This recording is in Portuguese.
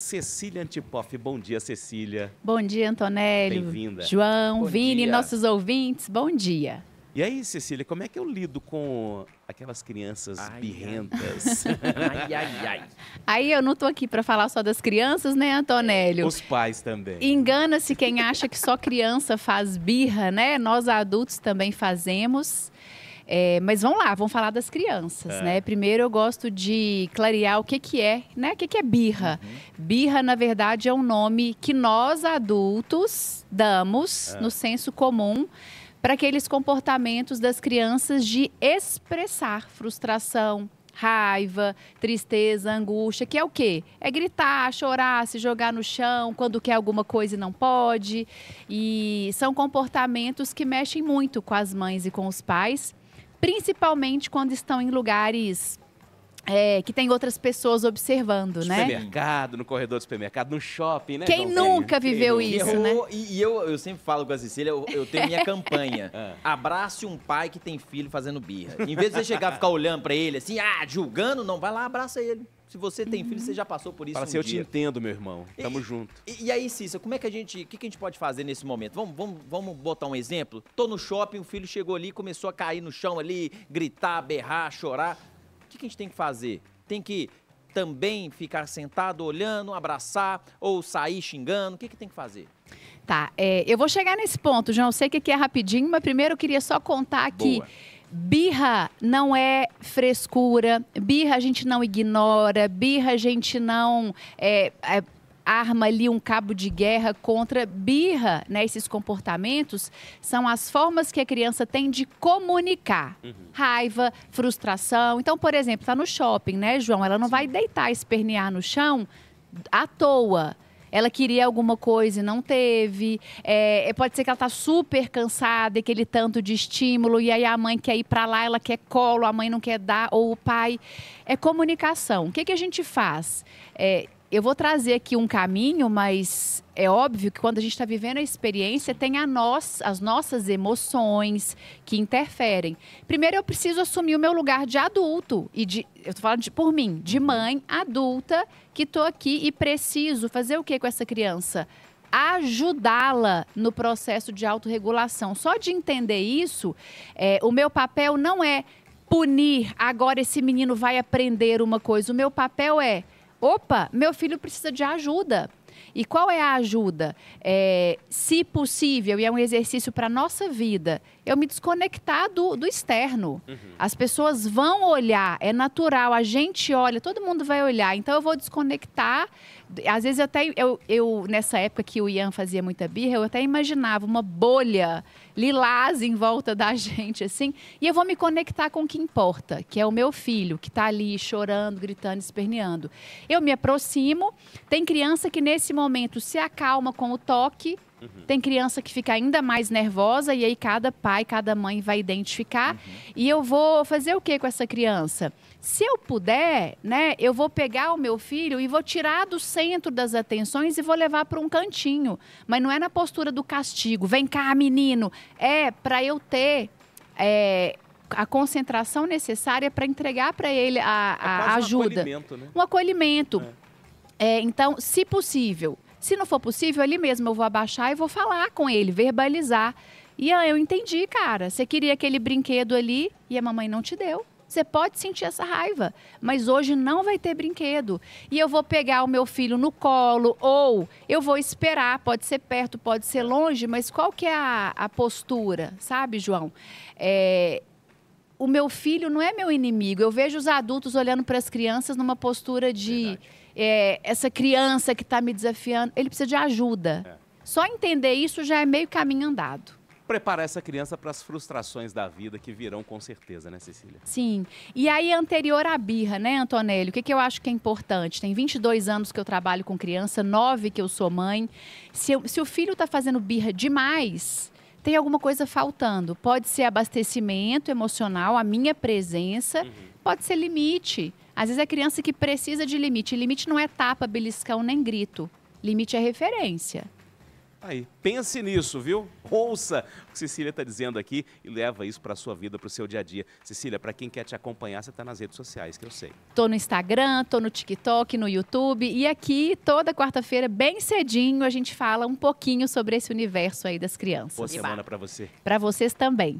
Cecília Antipoff. Bom dia, Cecília. Bom dia, Antonelli. Bem-vinda. João, Bom Vini, dia. nossos ouvintes, bom dia. E aí, Cecília, como é que eu lido com aquelas crianças ai, birrentas? Ai, ai, ai. Aí eu não estou aqui para falar só das crianças, né, Antonélio? Os pais também. Engana-se quem acha que só criança faz birra, né? Nós adultos também fazemos. É, mas vamos lá, vamos falar das crianças, é. né? Primeiro eu gosto de clarear o que que é, né? O que que é birra? Uhum. Birra, na verdade, é um nome que nós adultos damos é. no senso comum para aqueles comportamentos das crianças de expressar frustração, raiva, tristeza, angústia, que é o quê? É gritar, chorar, se jogar no chão quando quer alguma coisa e não pode. E são comportamentos que mexem muito com as mães e com os pais principalmente quando estão em lugares é, que tem outras pessoas observando, né? No supermercado, no corredor do supermercado, no shopping, né? Quem nunca viveu quem isso, né? E eu, eu sempre falo com a Cecília, eu, eu tenho minha campanha. Ah. Abrace um pai que tem filho fazendo birra. Em vez de você chegar e ficar olhando para ele assim, ah, julgando, não, vai lá, abraça ele. Se você tem filho, você já passou por isso Fala um assim, eu te entendo, meu irmão. Tamo e, junto. E, e, aí, Cícero, como é que a gente... O que, que, a gente pode fazer nesse momento? Vamos, vamos, vamos botar um exemplo? Tô no shopping, o filho chegou ali, começou a cair no chão ali, gritar, berrar, chorar. O que a gente tem que fazer? Tem que também ficar sentado olhando, abraçar ou sair xingando? O que, que tem que fazer? Tá, é, eu vou chegar nesse ponto, João. sei que aqui é rapidinho, mas primeiro eu queria só contar Boa. que. Birra não é frescura, birra a gente não ignora, birra a gente não é, é, arma ali um cabo de guerra contra birra, né? Esses comportamentos são as formas que a criança tem de comunicar. Uhum. Raiva, frustração. Então, por exemplo, está no shopping, né, João? Ela não vai deitar, espernear no chão à toa ela queria alguma coisa e não teve. É, é pode ser que ela está super cansada, aquele tanto de estímulo, e aí a mãe quer ir para lá, ela quer colo, a mãe não quer dar, ou o pai. É comunicação. O que, que a gente faz? É, eu vou trazer aqui um caminho, mas é óbvio que quando a gente está vivendo a experiência, tem a nós, as nossas emoções que interferem. Primeiro, eu preciso assumir o meu lugar de adulto e de, eu estou falando de, por mim, de uhum. mãe adulta que estou aqui e preciso fazer o que com essa criança? ajudá-la no processo de autorregulação. Só de entender isso, é, o meu papel não é punir, agora esse menino vai aprender uma coisa. O meu papel é opa, meu filho precisa de ajuda. E qual é a ajuda? É, se possível, e é um exercício para a nossa vida, eu me desconectar do, do externo. Uhum. As pessoas vão olhar, é natural, a gente olha, todo mundo vai olhar. Então eu vou desconectar às vezes eu até, eu, eu, nessa época que o Ian fazia muita birra, eu até imaginava uma bolha lilás em volta da gente, assim. E eu vou me conectar com o que importa, que é o meu filho, que está ali chorando, gritando, esperneando. Eu me aproximo. Tem criança que nesse momento se acalma com o toque Uhum. Tem criança que fica ainda mais nervosa e aí cada pai, cada mãe vai identificar. Uhum. E eu vou fazer o que com essa criança? Se eu puder, né, eu vou pegar o meu filho e vou tirar do centro das atenções e vou levar para um cantinho. Mas não é na postura do castigo, vem cá, menino. É para eu ter. É, a concentração necessária para entregar para ele a, é a é ajuda. Um acolhimento. Né? Um acolhimento. É. É, então, se possível, se não for possível, ali mesmo eu vou abaixar e vou falar com ele, verbalizar. Ian, eu entendi, cara. Você queria aquele brinquedo ali e a mamãe não te deu. Você pode sentir essa raiva, mas hoje não vai ter brinquedo. E eu vou pegar o meu filho no colo ou eu vou esperar, pode ser perto, pode ser longe, mas qual que é a, a postura, sabe, João? É, o meu filho não é meu inimigo. Eu vejo os adultos olhando para as crianças numa postura de Verdade é, essa criança que está me desafiando, ele precisa de ajuda. É. Só entender isso já é meio caminho andado preparar essa criança para as frustrações da vida que virão com certeza, né, Cecília? Sim. E aí, anterior à birra, né, Antonelli? O que, que eu acho que é importante? Tem 22 anos que eu trabalho com criança, 9 que eu sou mãe. Se, eu, se o filho está fazendo birra demais, tem alguma coisa faltando. Pode ser abastecimento emocional, a minha presença, uhum. pode ser limite. Às vezes é criança que precisa de limite. Limite não é tapa, beliscão nem grito. Limite é referência. Aí, pense nisso, viu? Ouça o que Cecília está dizendo aqui e leva isso para a sua vida, para o seu dia a dia. Cecília, para quem quer te acompanhar, você está nas redes sociais, que eu sei. Tô no Instagram, tô no TikTok, no YouTube e aqui toda quarta-feira, bem cedinho, a gente fala um pouquinho sobre esse universo aí das crianças. Boa semana para você. Para vocês também.